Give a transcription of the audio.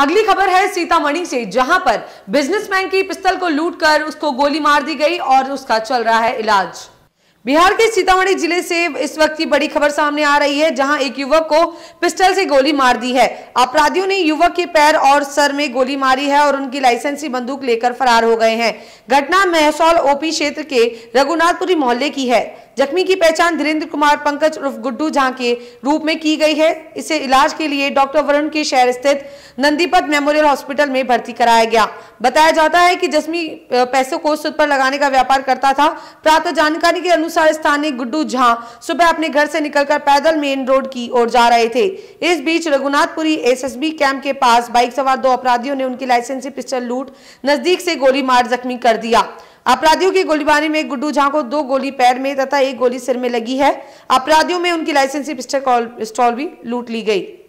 अगली खबर है सीतामढ़ी से जहां पर बिजनेसमैन की पिस्तल को लूटकर उसको गोली मार दी गई और उसका चल रहा है इलाज बिहार के सीतामढ़ी जिले से इस वक्त की बड़ी खबर सामने आ रही है जहां एक युवक को पिस्टल से गोली मार दी है अपराधियों ने युवक के पैर और सर में गोली मारी है और उनकी लाइसेंसी बंदूक लेकर फरार हो गए हैं घटना महसौल ओपी क्षेत्र के रघुनाथपुरी मोहल्ले की है जख्मी की पहचान धीरेन्द्र कुमार पंकज उर्फ गुड्डू झा के रूप में की गई है इसे इलाज के लिए डॉक्टर वरुण के शहर स्थित नंदीपत मेमोरियल हॉस्पिटल में भर्ती कराया गया बताया जाता है कि जख्मी पैसों को सुध पर लगाने का व्यापार करता था प्राप्त जानकारी के अनुसार स्थानीय गुड्डू झा सुबह अपने घर से निकलकर पैदल मेन रोड की ओर जा रहे थे इस बीच रघुनाथपुरी एस कैंप के पास बाइक सवार दो अपराधियों ने उनकी लाइसेंसी पिस्टल लूट नजदीक से गोली मार जख्मी कर दिया अपराधियों की गोलीबारी में गुड्डू झा को दो गोली पैर में तथा एक गोली सिर में लगी है अपराधियों में उनकी लाइसेंसी पिस्टल स्टॉल भी लूट ली गई